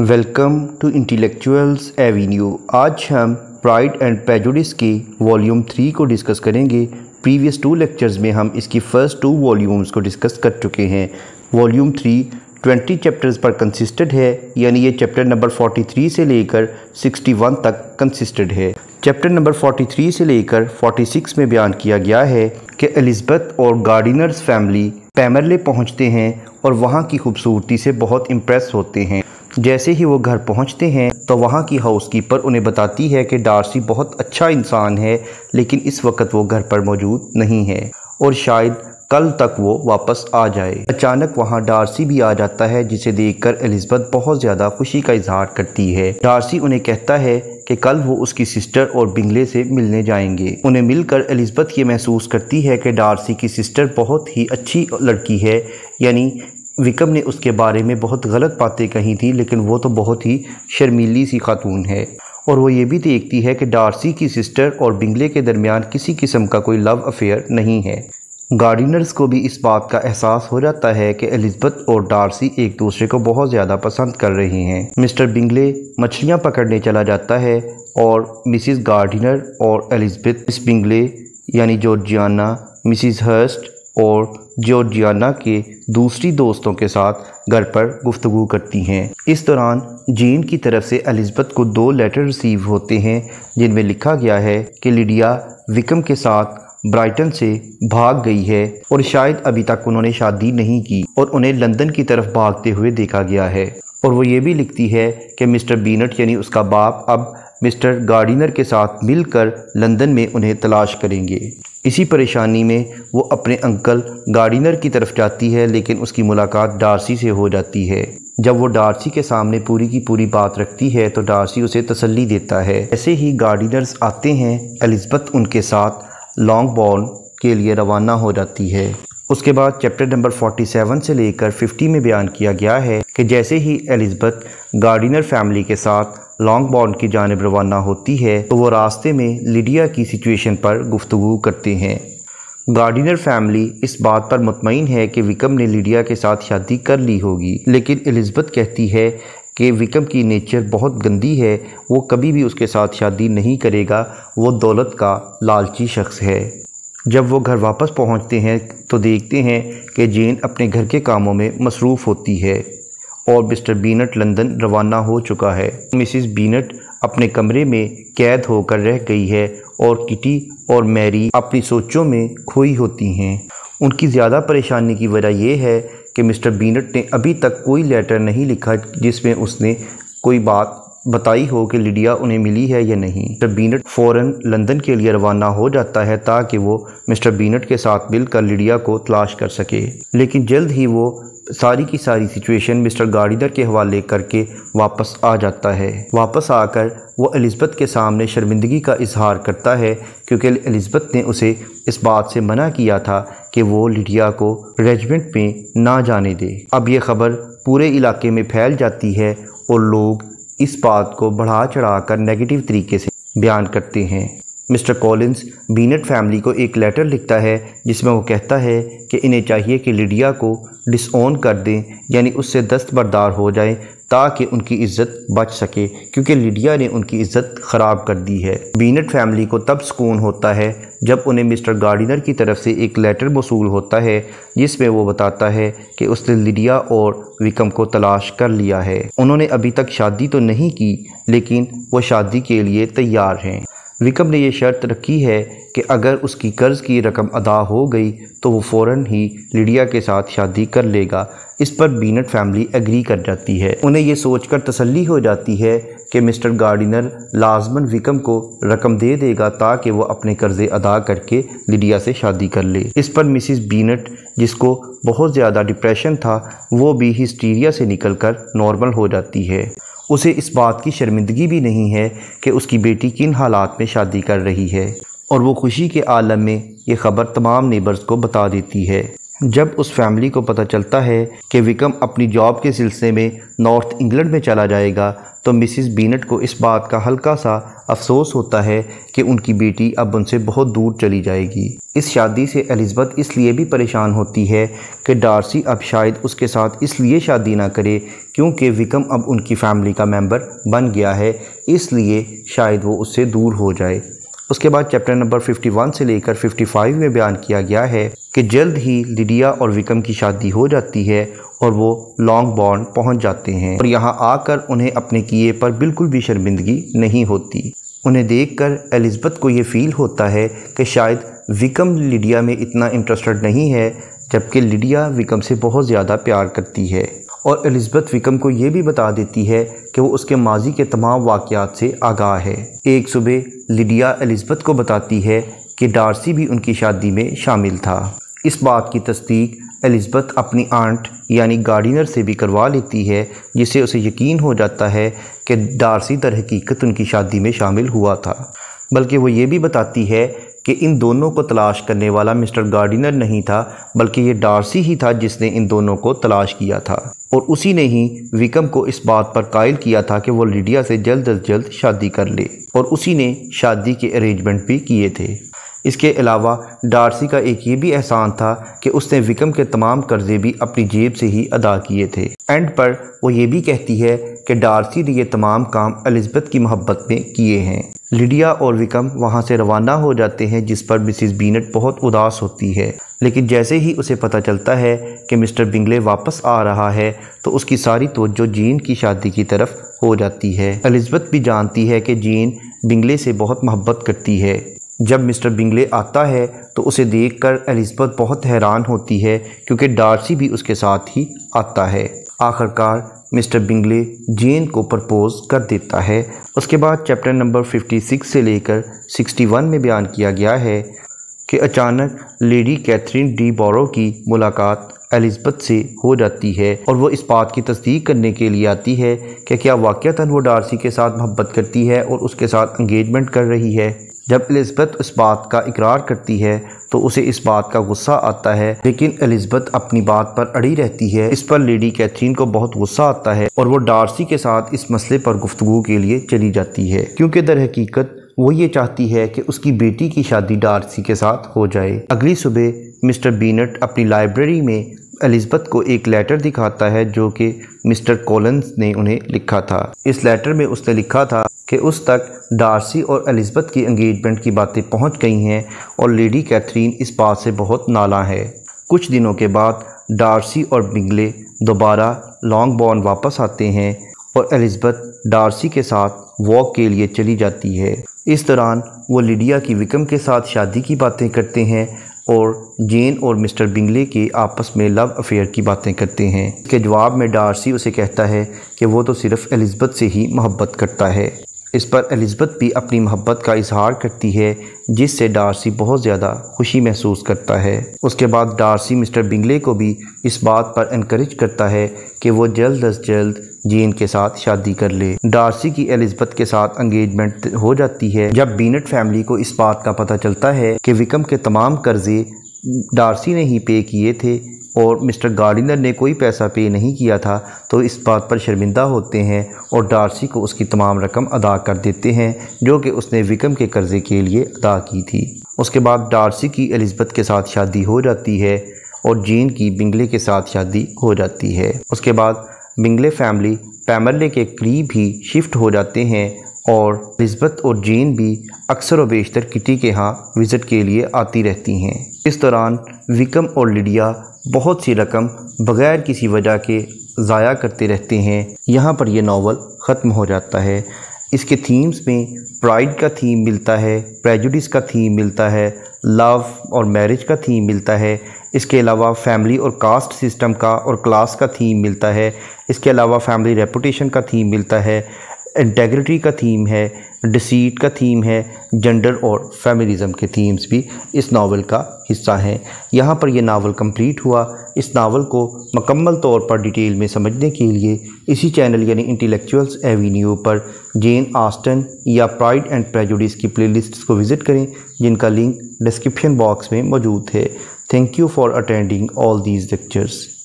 welcome to intellectuals avenue आज हम pride and prejudice की वॉल्यूम थ्री को डिस्कस करेंगे प्रीवियस टू लेक्चर्स में हम इसकी फ़र्स्ट टू वॉल्यूम्स को डिस्कस कर चुके हैं वॉल्यूम थ्री ट्वेंटी चैप्टर्स पर कंसिस्टेड है यानी ये चैप्टर नंबर फोर्टी थ्री से लेकर सिक्सटी वन तक कंसिस्टेड है चैप्टर नंबर फोर्टी थ्री से लेकर फोर्टी सिक्स में बयान किया गया है कि एलिजबेथ और गार्डिनर्स फैमिली पैमरले पहुंचते हैं और वहां की खूबसूरती से बहुत इम्प्रेस होते हैं जैसे ही वो घर पहुंचते हैं तो वहाँ की हाउस कीपर उन्हें बताती है कि डार्सी बहुत अच्छा इंसान है लेकिन इस वक्त वो घर पर मौजूद नहीं है और शायद कल तक वो वापस आ जाए अचानक वहाँ डार्सी भी आ जाता है जिसे देखकर कर बहुत ज़्यादा खुशी का इजहार करती है डार्सी उन्हें कहता है कि कल वो उसकी सिस्टर और बिंगले से मिलने जाएंगे उन्हें मिलकर एलिजबेथ ये महसूस करती है कि डार्सी की सिस्टर बहुत ही अच्छी लड़की है यानी विकम ने उसके बारे में बहुत गलत बातें कही थी लेकिन वो तो बहुत ही शर्मीली सी खातून है और वो ये भी देखती है कि डार्सी की सिस्टर और बिंगले के दरमियान किसी किस्म का कोई लव अफेयर नहीं है गार्डिनर्स को भी इस बात का एहसास हो जाता है कि एलिजबथ और डार्सी एक दूसरे को बहुत ज़्यादा पसंद कर रहे हैं मिस्टर बिंगले मछलियाँ पकड़ने चला जाता है और मिसिस गार्डिनर और एलिजबथ मिस बिंगले यानी जॉर्जियाना मिसिस हर्स्ट और जॉर्जियाना के दूसरी दोस्तों के साथ घर पर गुफ्तगु करती हैं इस दौरान जीन की तरफ से एलिजबथ को दो लेटर रिसीव होते हैं जिनमें लिखा गया है कि लिडिया विकम के साथ ब्राइटन से भाग गई है और शायद अभी तक उन्होंने शादी नहीं की और उन्हें लंदन की तरफ भागते हुए देखा गया है और वो ये भी लिखती है कि मिस्टर बीनट यानी उसका बाप अब मिस्टर गार्डिनर के साथ मिलकर लंदन में उन्हें तलाश करेंगे इसी परेशानी में वो अपने अंकल गार्डिनर की तरफ जाती है लेकिन उसकी मुलाकात डार्सी से हो जाती है जब वो डार्सी के सामने पूरी की पूरी बात रखती है तो डार्सी उसे तसल्ली देता है ऐसे ही गार्डिनर्स आते हैं एलिजबथ उनके साथ लॉन्ग बॉल के लिए रवाना हो जाती है उसके बाद चैप्टर नंबर 47 से लेकर 50 में बयान किया गया है कि जैसे ही एलिजबथ गार्डिनर फैमिली के साथ लॉन्ग बॉर्न की जानब रवाना होती है तो वो रास्ते में लिडिया की सिचुएशन पर गुफ्तु करते हैं गार्डिनर फैमिली इस बात पर मुतमिन है कि विकम ने लिडिया के साथ शादी कर ली होगी लेकिन एलिजबथ कहती है कि विकम की नेचर बहुत गंदी है वो कभी भी उसके साथ शादी नहीं करेगा वो दौलत का लालची शख्स है जब वो घर वापस पहुंचते हैं तो देखते हैं कि जेन अपने घर के कामों में मसरूफ़ होती है और मिस्टर बीनट लंदन रवाना हो चुका है मिसिस बीनट अपने कमरे में कैद होकर रह गई है और किटी और मैरी अपनी सोचों में खोई होती हैं उनकी ज़्यादा परेशानी की वजह यह है कि मिस्टर बीनट ने अभी तक कोई लेटर नहीं लिखा जिसमें उसने कोई बात बताई हो कि लिडिया उन्हें मिली है या नहीं मिस्टर बीनट फ़ौरन लंदन के लिए रवाना हो जाता है ताकि वो मिस्टर बीनट के साथ मिलकर लिडिया को तलाश कर सके लेकिन जल्द ही वो सारी की सारी सिचुएशन मिस्टर गाड़ीदर के हवाले करके वापस आ जाता है वापस आकर वो एलिज़बथ के सामने शर्मिंदगी का इजहार करता है क्योंकि एलिज़बथ ने उसे इस बात से मना किया था कि वो लिडिया को रेजमेंट में ना जाने दे अब यह खबर पूरे इलाके में फैल जाती है और लोग इस बात को बढ़ा चढ़ाकर नेगेटिव तरीके से बयान करते हैं मिस्टर कॉलिंस बीनट फैमिली को एक लेटर लिखता है जिसमें वो कहता है कि इन्हें चाहिए कि लिडिया को डिसऑन कर दें यानी उससे दस्तबरदार हो जाए ताकि उनकी इज़्ज़त बच सके क्योंकि लिडिया ने उनकी इज़्ज़त ख़राब कर दी है बीनट फैमिली को तब सुकून होता है जब उन्हें मिस्टर गार्डिनर की तरफ से एक लेटर मौसूल होता है जिसमें वो बताता है कि उसने लिडिया और विकम को तलाश कर लिया है उन्होंने अभी तक शादी तो नहीं की लेकिन वो शादी के लिए तैयार हैं विकम ने यह शर्त रखी है कि अगर उसकी कर्ज़ की रकम अदा हो गई तो वो फ़ौर ही लीडिया के साथ शादी कर लेगा इस पर बीनट फैमिली एग्री कर जाती है उन्हें यह सोचकर तसल्ली हो जाती है कि मिस्टर गार्डिनर लाजमन विकम को रकम दे देगा ताकि वो अपने कर्ज़े अदा करके लीडिया से शादी कर ले इस पर मिसिस बीनट जिसको बहुत ज़्यादा डिप्रेशन था वो भी हिस्टीरिया से निकल नॉर्मल हो जाती है उसे इस बात की शर्मिंदगी भी नहीं है कि उसकी बेटी किन हालात में शादी कर रही है और वो खुशी के आलम में ये ख़बर तमाम नेबर्स को बता देती है जब उस फैमिली को पता चलता है कि विकम अपनी जॉब के सिलसिले में नॉर्थ इंग्लैंड में चला जाएगा तो मिसिस बीनट को इस बात का हल्का सा अफसोस होता है कि उनकी बेटी अब उनसे बहुत दूर चली जाएगी इस शादी से एलिजबथ इसलिए भी परेशान होती है कि डार्सी अब शायद उसके साथ इसलिए शादी ना करे क्योंकि विकम अब उनकी फ़ैमिली का मेंबर बन गया है इसलिए शायद वो उससे दूर हो जाए उसके बाद चैप्टर नंबर 51 से लेकर 55 में बयान किया गया है कि जल्द ही लिडिया और विकम की शादी हो जाती है और वो लॉन्ग बॉन्ड पहुंच जाते हैं और यहाँ आकर उन्हें अपने किए पर बिल्कुल भी शर्मिंदगी नहीं होती उन्हें देखकर कर को ये फील होता है कि शायद विकम लिडिया में इतना इंटरेस्टेड नहीं है जबकि लिडिया विकम से बहुत ज़्यादा प्यार करती है और एलिजबथ विकम को यह भी बता देती है कि वो उसके माजी के तमाम वाक़ात से आगाह है एक सुबह लिडिया एलिजबथ को बताती है कि डार्सी भी उनकी शादी में शामिल था इस बात की तस्दीक एलिजबथ अपनी आंट यानी गार्डिनर से भी करवा लेती है जिससे उसे यकीन हो जाता है कि डार्सी दर हकीकत उनकी शादी में शामिल हुआ था बल्कि वो ये भी बताती है कि इन दोनों को तलाश करने वाला मिस्टर गार्डिनर नहीं था बल्कि ये डार्सी ही था जिसने इन दोनों को तलाश किया था और उसी ने ही विकम को इस बात पर कायल किया था कि वो लीडिया से जल्द अज जल्द शादी कर ले और उसी ने शादी के अरेंजमेंट भी किए थे इसके अलावा डार्सी का एक ये भी एहसान था कि उसने विकम के तमाम कर्जे भी अपनी जेब से ही अदा किए थे एंड पर वो ये भी कहती है कि डार्सी ने ये तमाम काम एलिजबेथ की मोहब्बत में किए हैं लिडिया और विकम वहाँ से रवाना हो जाते हैं जिस पर मिसिस बीनट बहुत उदास होती है लेकिन जैसे ही उसे पता चलता है कि मिस्टर बिंगले वापस आ रहा है तो उसकी सारी तोज्जो जीन की शादी की तरफ हो जाती है एलिजबेथ भी जानती है कि जीन बिंगले से बहुत मोहब्बत करती है जब मिस्टर बिंगले आता है तो उसे देखकर कर बहुत हैरान होती है क्योंकि डार्सी भी उसके साथ ही आता है आखिरकार मिस्टर बिंगले जेन को प्रपोज कर देता है उसके बाद चैप्टर नंबर 56 से लेकर 61 में बयान किया गया है कि अचानक लेडी कैथरीन डी बोरो की मुलाकात एलिजबेथ से हो जाती है और वो इस बात की तस्दीक करने के लिए आती है कि क्या वाक़ता वो डारसी के साथ मोहब्बत करती है और उसके साथ इंगेजमेंट कर रही है जब एलिज़बथ इस बात का इकरार करती है तो उसे इस बात का गुस्सा आता है लेकिन एलिज़बथ अपनी बात पर अड़ी रहती है इस पर लेडी कैथरीन को बहुत गुस्सा आता है और वो डार्सी के साथ इस मसले पर गुफ्तु के लिए चली जाती है क्योंकि दर हकीकत वो ये चाहती है कि उसकी बेटी की शादी डार्सी के साथ हो जाए अगली सुबह मिस्टर बीनट अपनी लाइब्रेरी में एलिजबत को एक लेटर दिखाता है जो कि मिस्टर कॉलन्स ने उन्हें लिखा था इस लेटर में उसने लिखा था कि उस तक डार्सी और एलिजबत की एंगेजमेंट की बातें पहुंच गई हैं और लेडी कैथरीन इस बात से बहुत नाला है कुछ दिनों के बाद डार्सी और बिंगले दोबारा लॉन्ग बॉर्न वापस आते हैं और एलिजबत डार्सी के साथ वॉक के लिए चली जाती है इस दौरान वो लिडिया की विकम के साथ शादी की बातें करते हैं और जेन और मिस्टर बिंगले के आपस में लव अफेयर की बातें करते हैं इसके जवाब में डार्सी उसे कहता है कि वो तो सिर्फ एलिजबथ से ही मोहब्बत करता है इस पर एलिजबथ भी अपनी मोहब्बत का इजहार करती है जिससे डार्सी बहुत ज़्यादा खुशी महसूस करता है उसके बाद डार्सी मिस्टर बिंगले को भी इस बात पर इनक्रेज करता है कि वो जल्द अज जल्द जीन के साथ शादी कर ले डार्सी की एलिजबेथ के साथ एंगेजमेंट हो जाती है जब बीनट फैमिली को इस बात का पता चलता है कि विकम के तमाम कर्जे डार्सी ने ही पे किए थे और मिस्टर गार्डिनर ने कोई पैसा पे नहीं किया था तो इस बात पर शर्मिंदा होते हैं और डार्सी को उसकी तमाम रकम अदा कर देते हैं जो कि उसने विकम के कर्ज़े के लिए अदा की थी उसके बाद डार्सी की एलिजबेथ के साथ शादी हो जाती है और जीन की बिंगले के साथ शादी हो जाती है उसके बाद बिंगले फैमिली पैमरले के करीब ही शिफ्ट हो जाते हैं और नस्बत और जीन भी अक्सर व बेशतर किटी के यहाँ विज़िट के लिए आती रहती हैं इस दौरान विकम और लिडिया बहुत सी रकम बगैर किसी वजह के ज़ाया करते रहते हैं यहाँ पर यह नावल ख़त्म हो जाता है इसके थीम्स में प्राइड का थीम मिलता है प्रेजुडिस का थीम मिलता है लव और मैरिज का थीम मिलता है इसके अलावा फैमिली और कास्ट सिस्टम का और क्लास का थीम मिलता है इसके अलावा फैमिली रेपुटेशन का थीम मिलता है इंटेग्रिटी का थीम है डिसीट का थीम है जेंडर और फेमिनिज़म के थीम्स भी इस नावल का हिस्सा हैं यहाँ पर यह नावल कंप्लीट हुआ इस नावल को मकम्मल तौर पर डिटेल में समझने के लिए इसी चैनल यानी इंटेलेक्चुअल्स एवेन्यू पर जेन आस्टन या प्राइड एंड प्रेजुडिस की प्लेलिस्ट्स को विज़िट करें जिनका लिंक डिस्क्रिप्शन बॉक्स में मौजूद है thank you for attending all these lectures